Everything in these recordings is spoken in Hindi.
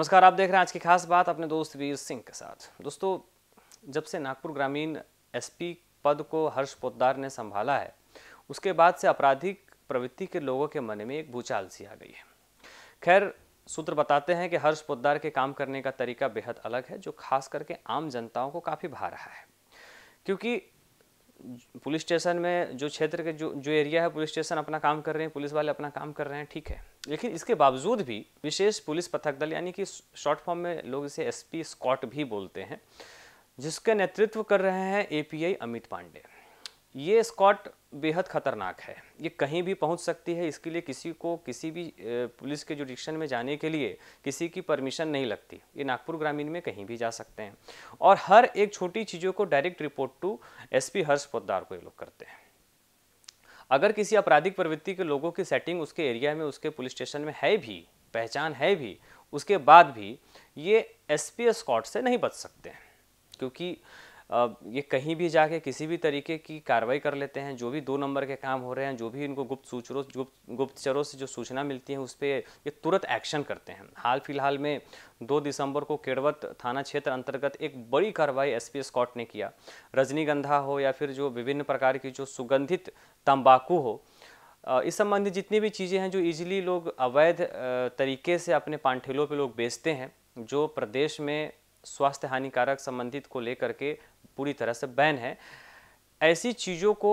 नमस्कार आप देख रहे हैं आज की खास बात अपने दोस्त वीर सिंह के साथ दोस्तों जब से नागपुर ग्रामीण एसपी पद को हर्ष पोद्दार ने संभाला है उसके बाद से आपराधिक प्रवृत्ति के लोगों के मन में एक भूचाल सी आ गई है खैर सूत्र बताते हैं कि हर्ष पोद्दार के काम करने का तरीका बेहद अलग है जो खास करके आम जनताओं को काफ़ी भा रहा है क्योंकि पुलिस स्टेशन में जो क्षेत्र के जो जो एरिया है पुलिस स्टेशन अपना काम कर रहे हैं पुलिस वाले अपना काम कर रहे हैं ठीक है लेकिन इसके बावजूद भी विशेष पुलिस पथक दल यानी कि शॉर्ट फॉर्म में लोग इसे एसपी स्कॉट भी बोलते हैं जिसके नेतृत्व कर रहे हैं एपीआई अमित पांडे ये स्कॉट बेहद ख़तरनाक है ये कहीं भी पहुंच सकती है इसके लिए किसी को किसी भी पुलिस के जुडिक्शन में जाने के लिए किसी की परमिशन नहीं लगती ये नागपुर ग्रामीण में कहीं भी जा सकते हैं और हर एक छोटी चीज़ों को direct report to SP Harsh Poddar को ये लोग करते हैं अगर किसी आपराधिक प्रवृत्ति के लोगों की सेटिंग उसके एरिया में उसके पुलिस स्टेशन में है भी पहचान है भी उसके बाद भी ये एस पी स्कॉट से नहीं बच सकते हैं क्योंकि ये कहीं भी जाके किसी भी तरीके की कार्रवाई कर लेते हैं जो भी दो नंबर के काम हो रहे हैं जो भी इनको गुप्त सूचरों गुप्त गुप्तचरों से जो सूचना मिलती है उस पर ये तुरंत एक्शन करते हैं हाल फिलहाल में दो दिसंबर को केड़वत थाना क्षेत्र अंतर्गत एक बड़ी कार्रवाई एस स्कॉट ने किया रजनीगंधा हो या फिर जो विभिन्न प्रकार की जो सुगंधित तम्बाकू हो इस संबंधी जितनी भी चीज़ें हैं जो इजीली लोग अवैध तरीके से अपने पांठेलों पे लोग बेचते हैं जो प्रदेश में स्वास्थ्य हानिकारक संबंधित को लेकर के पूरी तरह से बैन है ऐसी चीज़ों को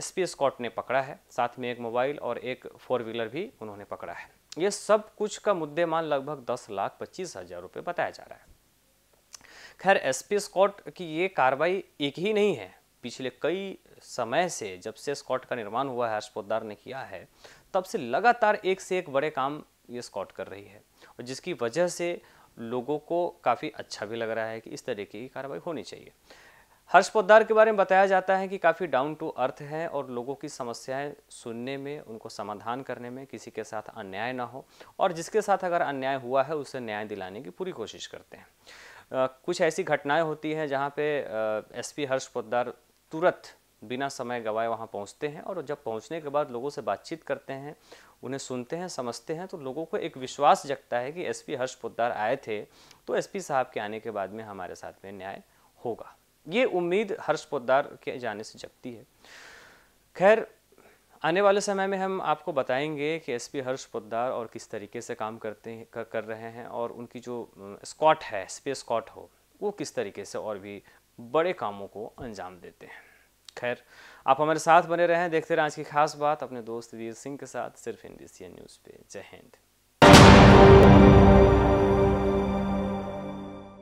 एस पी स्कॉट ने पकड़ा है साथ में एक मोबाइल और एक फोर व्हीलर भी उन्होंने पकड़ा है ये सब कुछ का मुद्देमान लगभग दस लाख पच्चीस हज़ार रुपये बताया जा रहा है खैर एस पी स्कॉट की ये कार्रवाई एक ही नहीं है पिछले कई समय से जब से स्कॉट का निर्माण हुआ है हर्षपोदार ने किया है तब से लगातार एक से एक बड़े काम ये स्कॉट कर रही है और जिसकी वजह से लोगों को काफ़ी अच्छा भी लग रहा है कि इस तरीके की कार्रवाई होनी चाहिए हर्ष पोद्दार के बारे में बताया जाता है कि काफ़ी डाउन टू अर्थ हैं और लोगों की समस्याएं सुनने में उनको समाधान करने में किसी के साथ अन्याय ना हो और जिसके साथ अगर अन्याय हुआ है उसे न्याय दिलाने की पूरी कोशिश करते हैं आ, कुछ ऐसी घटनाएं होती हैं जहाँ पे एसपी हर्ष पोद्दार तुरंत बिना समय गवाए वहाँ पहुँचते हैं और जब पहुँचने के बाद लोगों से बातचीत करते हैं उन्हें सुनते हैं समझते हैं तो लोगों को एक विश्वास जगता है कि एसपी हर्ष पोद्दार आए थे तो एसपी साहब के आने के बाद में हमारे साथ में न्याय होगा ये उम्मीद हर्ष पोद्दार के जाने से जगती है खैर आने वाले समय में हम आपको बताएंगे कि एसपी हर्ष पोद्दार और किस तरीके से काम करते हैं कर, रहे हैं और उनकी जो स्कॉट है एसपी स्कॉट हो वो किस तरीके से और भी बड़े कामों को अंजाम देते हैं खैर आप हमारे साथ बने रहें देखते रहें आज की खास बात अपने दोस्त वीर सिंह के साथ सिर्फ हिंदी सी न्यूज़ पे जय हिंद